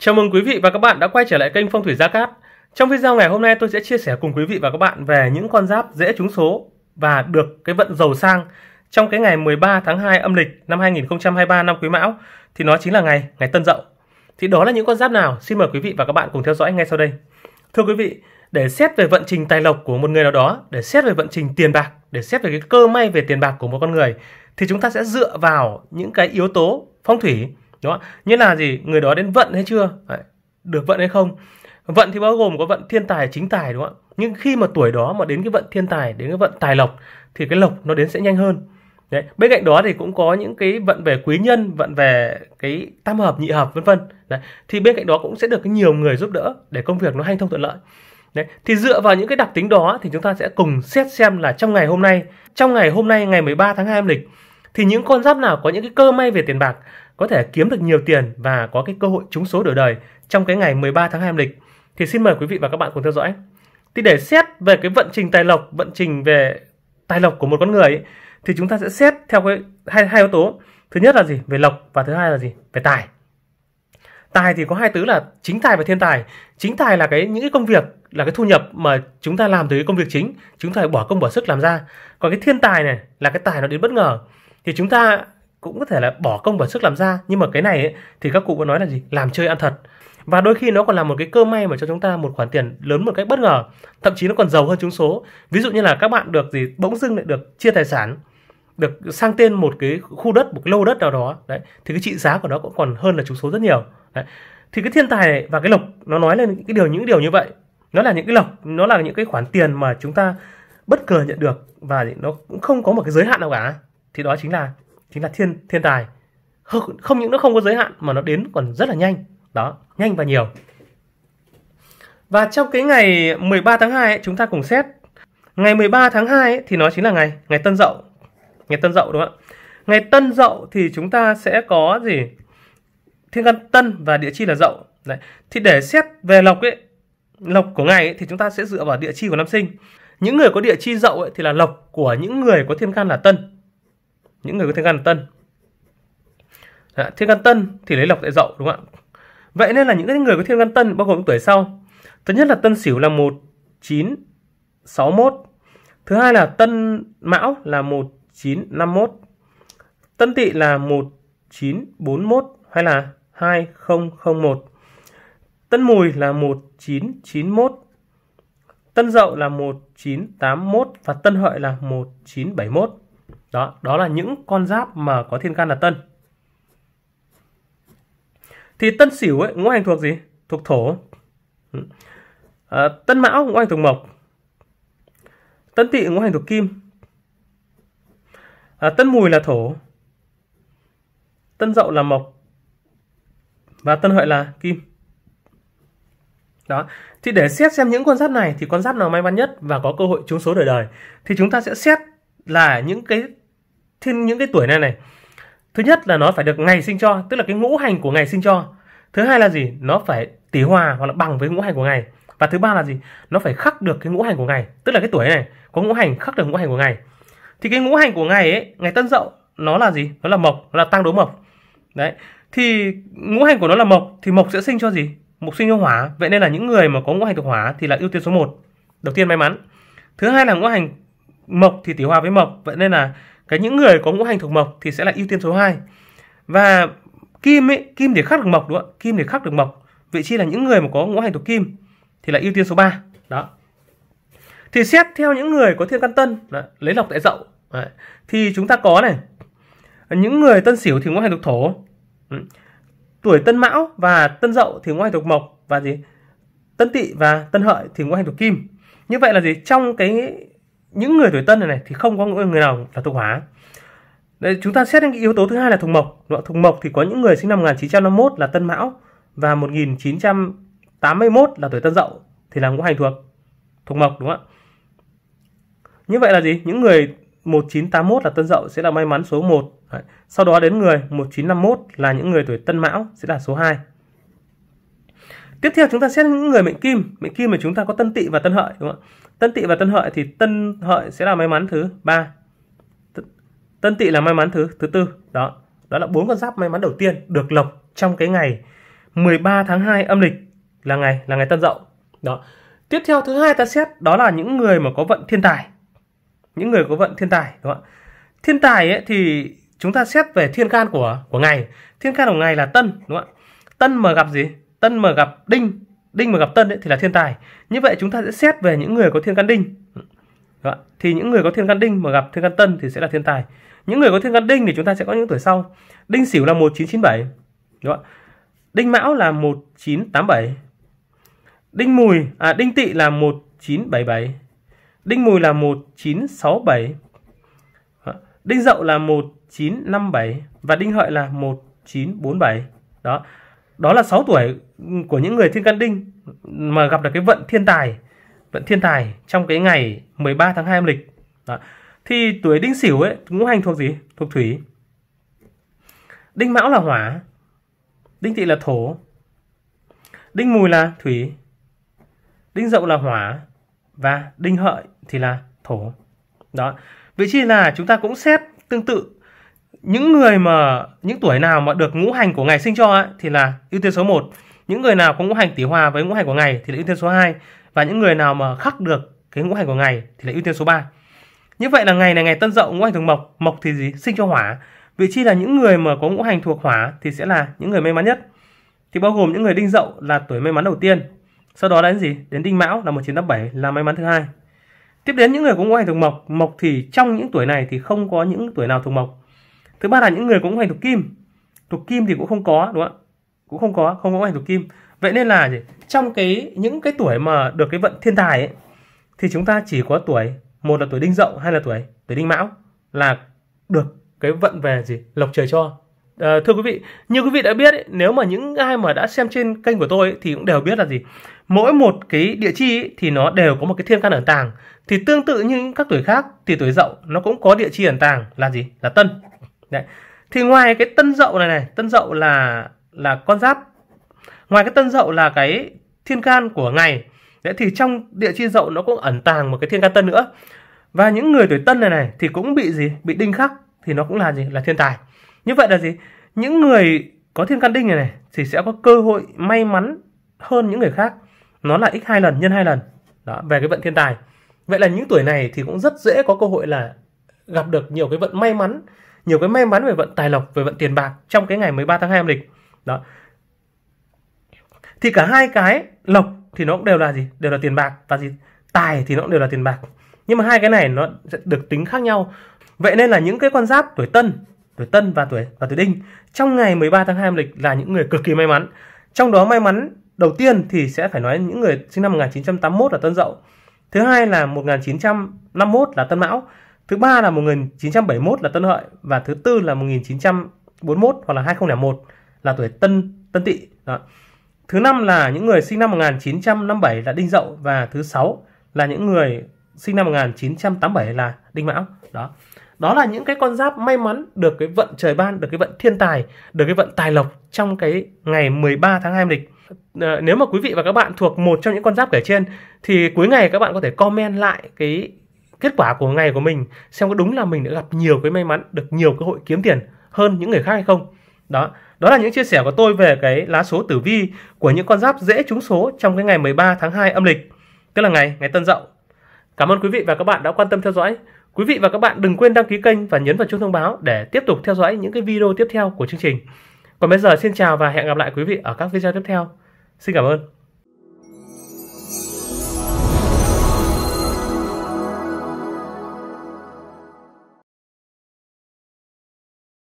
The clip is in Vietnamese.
Chào mừng quý vị và các bạn đã quay trở lại kênh Phong thủy Gia Cát. Trong video ngày hôm nay tôi sẽ chia sẻ cùng quý vị và các bạn về những con giáp dễ trúng số và được cái vận giàu sang trong cái ngày 13 tháng 2 âm lịch năm 2023 năm Quý Mão thì nó chính là ngày ngày Tân Dậu. Thì đó là những con giáp nào? Xin mời quý vị và các bạn cùng theo dõi ngay sau đây. Thưa quý vị, để xét về vận trình tài lộc của một người nào đó, để xét về vận trình tiền bạc, để xét về cái cơ may về tiền bạc của một con người thì chúng ta sẽ dựa vào những cái yếu tố phong thủy đúng không nghĩa là gì người đó đến vận hay chưa Đấy. được vận hay không vận thì bao gồm có vận thiên tài chính tài đúng không ạ nhưng khi mà tuổi đó mà đến cái vận thiên tài đến cái vận tài lộc thì cái lộc nó đến sẽ nhanh hơn Đấy. bên cạnh đó thì cũng có những cái vận về quý nhân vận về cái tam hợp nhị hợp vân vân thì bên cạnh đó cũng sẽ được nhiều người giúp đỡ để công việc nó hanh thông thuận lợi Đấy. Thì dựa vào những cái đặc tính đó thì chúng ta sẽ cùng xét xem là trong ngày hôm nay, trong ngày hôm nay ngày 13 tháng 2 âm lịch thì những con giáp nào có những cái cơ may về tiền bạc có thể kiếm được nhiều tiền và có cái cơ hội trúng số đổi đời trong cái ngày 13 tháng 2 âm lịch thì xin mời quý vị và các bạn cùng theo dõi. Thì để xét về cái vận trình tài lộc, vận trình về tài lộc của một con người ấy, thì chúng ta sẽ xét theo cái hai hai yếu tố. Thứ nhất là gì? Về lộc và thứ hai là gì? Về tài. Tài thì có hai tứ là chính tài và thiên tài. Chính tài là cái những cái công việc là cái thu nhập mà chúng ta làm từ cái công việc chính, chúng ta phải bỏ công bỏ sức làm ra. Còn cái thiên tài này là cái tài nó đến bất ngờ. Thì chúng ta cũng có thể là bỏ công bỏ sức làm ra nhưng mà cái này ấy, thì các cụ có nói là gì làm chơi ăn thật và đôi khi nó còn là một cái cơ may mà cho chúng ta một khoản tiền lớn một cách bất ngờ thậm chí nó còn giàu hơn trúng số ví dụ như là các bạn được gì bỗng dưng lại được chia tài sản được sang tên một cái khu đất một cái lô đất nào đó đấy thì cái trị giá của nó cũng còn hơn là trúng số rất nhiều đấy. thì cái thiên tài và cái lộc nó nói lên cái điều những điều như vậy nó là những cái lộc nó là những cái khoản tiền mà chúng ta bất ngờ nhận được và nó cũng không có một cái giới hạn nào cả thì đó chính là chính là thiên thiên tài không những nó không có giới hạn mà nó đến còn rất là nhanh đó nhanh và nhiều và trong cái ngày 13 tháng 2 ấy, chúng ta cùng xét ngày 13 tháng 2 ấy, thì nó chính là ngày ngày Tân Dậu ngày Tân Dậu đúng không ạ ngày Tân Dậu thì chúng ta sẽ có gì thiên can Tân và địa chi là Dậu đấy thì để xét về lộc ấy lộc của ngày ấy, thì chúng ta sẽ dựa vào địa chi của năm sinh những người có địa chi Dậu ấy, thì là lộc của những người có thiên can là Tân những người có thiên can tân à, thiên can tân thì lấy lọc dạ dậu đúng không ạ vậy nên là những người có thiên can tân bao gồm tuổi sau thứ nhất là tân sửu là 1961 thứ hai là tân mão là 1951 tân tỵ là 1941 hay là 2001 tân mùi là 1991 Tân Dậu là 1981 và Tân Hợi là 1971. Đó, đó là những con giáp mà có thiên can là tân. Thì tân sửu ấy, ngũ hành thuộc gì? Thuộc thổ. Ừ. À, tân mão ngũ hành thuộc mộc. Tân tỵ ngũ hành thuộc kim. À, tân mùi là thổ. Tân dậu là mộc. Và tân hợi là kim. Đó. Thì để xét xem những con giáp này thì con giáp nào may mắn nhất và có cơ hội trúng số đời đời thì chúng ta sẽ xét là những cái thiên những cái tuổi này này thứ nhất là nó phải được ngày sinh cho tức là cái ngũ hành của ngày sinh cho thứ hai là gì nó phải tỷ hòa hoặc là bằng với ngũ hành của ngày và thứ ba là gì nó phải khắc được cái ngũ hành của ngày tức là cái tuổi này có ngũ hành khắc được ngũ hành của ngày thì cái ngũ hành của ngày ấy ngày tân dậu nó là gì nó là mộc nó là tăng đố mộc đấy thì ngũ hành của nó là mộc thì mộc sẽ sinh cho gì mộc sinh cho hỏa vậy nên là những người mà có ngũ hành thuộc hỏa thì là ưu tiên số 1 đầu tiên may mắn thứ hai là ngũ hành mộc thì tỷ hòa với mộc vậy nên là cái những người có ngũ hành thuộc mộc thì sẽ là ưu tiên số 2 và kim ấy kim để khắc được mộc đúng không kim để khắc được mộc vị trí là những người mà có ngũ hành thuộc kim thì là ưu tiên số 3 đó thì xét theo những người có thiên can tân đó, lấy lọc tại dậu đấy, thì chúng ta có này những người tân sửu thì ngũ hành thuộc thổ ừ. tuổi tân mão và tân dậu thì ngũ hành thuộc mộc và gì tân tỵ và tân hợi thì ngũ hành thuộc kim như vậy là gì trong cái những người tuổi tân này, này thì không có người nào là thuộc hỏa Đấy, chúng ta xét đến cái yếu tố thứ hai là thùng mộc thùng mộc thì có những người sinh năm 1951 là tân mão và 1981 là tuổi tân dậu thì là ngũ hành thuộc thùng mộc đúng không ạ như vậy là gì những người 1981 là tân dậu sẽ là may mắn số 1 Đấy. sau đó đến người 1951 là những người tuổi tân mão sẽ là số 2 tiếp theo chúng ta xét những người mệnh kim mệnh kim mà chúng ta có tân tỵ và tân hợi đúng không ạ tân tỵ và tân hợi thì tân hợi sẽ là may mắn thứ ba tân tỵ là may mắn thứ thứ tư đó đó là bốn con giáp may mắn đầu tiên được lộc trong cái ngày 13 tháng 2 âm lịch là ngày là ngày tân dậu đó tiếp theo thứ hai ta xét đó là những người mà có vận thiên tài những người có vận thiên tài đúng không ạ thiên tài ấy thì chúng ta xét về thiên can của của ngày thiên can của ngày là tân đúng không ạ tân mà gặp gì Tân mà gặp Đinh, Đinh mà gặp Tân ấy, thì là thiên tài. Như vậy chúng ta sẽ xét về những người có thiên can Đinh. Đó. Thì những người có thiên can Đinh mà gặp thiên can Tân thì sẽ là thiên tài. Những người có thiên can Đinh thì chúng ta sẽ có những tuổi sau. Đinh Sửu là 1997. Đó. Đinh Mão là 1987. Đinh Mùi, à Đinh Tị là 1977. Đinh Mùi là 1967. Đó. Đinh Dậu là 1957 và Đinh Hợi là 1947. Đó đó là 6 tuổi của những người thiên can đinh mà gặp được cái vận thiên tài vận thiên tài trong cái ngày 13 tháng 2 âm lịch đó. thì tuổi đinh sửu ấy ngũ hành thuộc gì thuộc thủy đinh mão là hỏa đinh tỵ là thổ đinh mùi là thủy đinh dậu là hỏa và đinh hợi thì là thổ đó vị trí là chúng ta cũng xét tương tự những người mà những tuổi nào mà được ngũ hành của ngày sinh cho ấy, thì là ưu tiên số 1 những người nào có ngũ hành tỷ hòa với ngũ hành của ngày thì là ưu tiên số 2 và những người nào mà khắc được cái ngũ hành của ngày thì là ưu tiên số 3 như vậy là ngày này ngày tân dậu ngũ hành thuộc mộc mộc thì gì sinh cho hỏa vị trí là những người mà có ngũ hành thuộc hỏa thì sẽ là những người may mắn nhất thì bao gồm những người đinh dậu là tuổi may mắn đầu tiên sau đó đến gì đến đinh mão là 1987 là may mắn thứ hai tiếp đến những người có ngũ hành thuộc mộc mộc thì trong những tuổi này thì không có những tuổi nào thuộc mộc thứ ba là những người cũng hoành thuộc kim thuộc kim thì cũng không có đúng không ạ cũng không có không có hoành thuộc kim vậy nên là gì trong cái những cái tuổi mà được cái vận thiên tài ấy, thì chúng ta chỉ có tuổi một là tuổi đinh dậu hay là tuổi tuổi đinh mão là được cái vận về gì lộc trời cho à, thưa quý vị như quý vị đã biết ấy, nếu mà những ai mà đã xem trên kênh của tôi ấy, thì cũng đều biết là gì mỗi một cái địa chi ấy, thì nó đều có một cái thiên can ẩn tàng thì tương tự như các tuổi khác thì tuổi dậu nó cũng có địa chi ẩn tàng là gì là tân Đấy. Thì ngoài cái tân dậu này này, tân dậu là là con giáp. Ngoài cái tân dậu là cái thiên can của ngày. Đấy thì trong địa chi dậu nó cũng ẩn tàng một cái thiên can tân nữa. Và những người tuổi tân này này thì cũng bị gì? Bị đinh khắc thì nó cũng là gì? Là thiên tài. Như vậy là gì? Những người có thiên can đinh này này thì sẽ có cơ hội may mắn hơn những người khác. Nó là x hai lần nhân hai lần. Đó, về cái vận thiên tài. Vậy là những tuổi này thì cũng rất dễ có cơ hội là gặp được nhiều cái vận may mắn nhiều cái may mắn về vận tài lộc về vận tiền bạc trong cái ngày 13 tháng 2 âm lịch đó thì cả hai cái lộc thì nó cũng đều là gì đều là tiền bạc và gì tài thì nó cũng đều là tiền bạc nhưng mà hai cái này nó sẽ được tính khác nhau vậy nên là những cái con giáp tuổi tân tuổi tân và tuổi và tuổi đinh trong ngày 13 tháng 2 âm lịch là những người cực kỳ may mắn trong đó may mắn đầu tiên thì sẽ phải nói những người sinh năm 1981 là tân dậu thứ hai là 1951 là tân mão Thứ ba là 1971 là Tân Hợi và thứ tư là 1941 hoặc là 2001 là tuổi Tân Tân Tỵ. Thứ năm là những người sinh năm 1957 là Đinh Dậu và thứ sáu là những người sinh năm 1987 là Đinh Mão. Đó. Đó là những cái con giáp may mắn được cái vận trời ban, được cái vận thiên tài, được cái vận tài lộc trong cái ngày 13 tháng 2 lịch. Ờ, nếu mà quý vị và các bạn thuộc một trong những con giáp kể trên thì cuối ngày các bạn có thể comment lại cái kết quả của ngày của mình xem có đúng là mình đã gặp nhiều cái may mắn được nhiều cơ hội kiếm tiền hơn những người khác hay không đó đó là những chia sẻ của tôi về cái lá số tử vi của những con giáp dễ trúng số trong cái ngày 13 tháng 2 âm lịch tức là ngày ngày Tân Dậu cảm ơn quý vị và các bạn đã quan tâm theo dõi quý vị và các bạn đừng quên đăng ký kênh và nhấn vào chuông thông báo để tiếp tục theo dõi những cái video tiếp theo của chương trình còn bây giờ xin chào và hẹn gặp lại quý vị ở các video tiếp theo xin cảm ơn